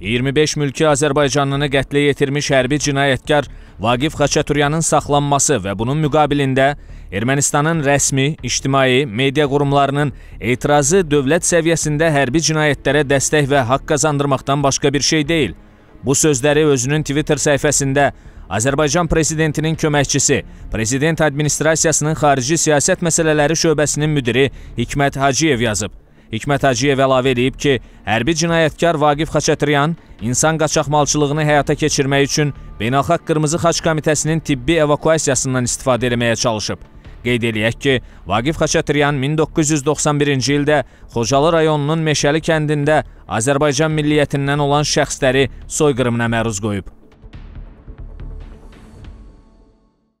25 mülki Azərbaycanlını qətlə yetirmiş hərbi cinayətkar Vagif Xaçaturyanın saxlanması və bunun müqabilində Ermənistanın rəsmi, ictimai, media qurumlarının etirazı dövlət səviyyəsində hərbi cinayətlərə dəstək və haqq qazandırmaqdan başqa bir şey deyil. Bu sözləri özünün Twitter səhifəsində Azərbaycan Prezidentinin köməkçisi, Prezident Administrasiyasının Xarici Siyasət Məsələləri Şöbəsinin müdiri Hikmət Hacıyev yazıb. Hikmət Hacıyev əlavə edib ki, hərbi cinayətkar Vaqif Xaçatryan insan qaçaqmalçılığını həyata keçirmək üçün Beynəlxalq Qırmızı Xaç Komitəsinin tibbi evakuasiyasından istifadə etməyə çalışıb. Qeyd eləyək ki, Vaqif Xaçatryan 1991-ci ildə Xocalı rayonunun Meşəli kəndində Azərbaycan milliyyətindən olan şəxsləri soyqırımına məruz qoyub.